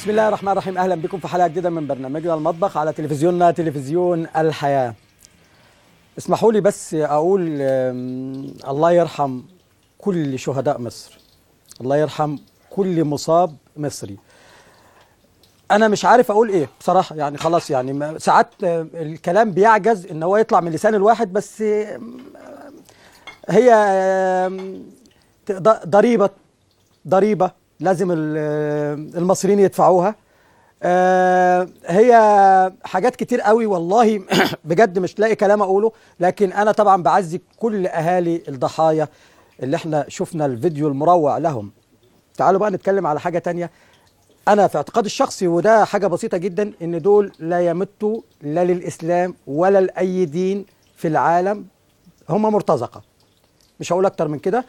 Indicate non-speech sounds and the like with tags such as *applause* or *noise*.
بسم الله الرحمن الرحيم اهلا بكم في حلقه جديده من برنامجنا المطبخ على تلفزيوننا تلفزيون الحياه اسمحوا لي بس اقول الله يرحم كل شهداء مصر الله يرحم كل مصاب مصري انا مش عارف اقول ايه بصراحه يعني خلاص يعني ساعات الكلام بيعجز ان هو يطلع من لسان الواحد بس هي ضريبه ضريبه لازم المصريين يدفعوها آه، هي حاجات كتير قوي والله *clears throat* بجد مش لاقي كلام اقوله لكن انا طبعا بعزي كل اهالي الضحايا اللي احنا شفنا الفيديو المروع لهم تعالوا بقى نتكلم على حاجه تانية انا في اعتقادي الشخصي وده حاجه بسيطه جدا ان دول لا يمتوا لا للاسلام ولا لاي دين في العالم هم مرتزقه مش هقول اكتر من كده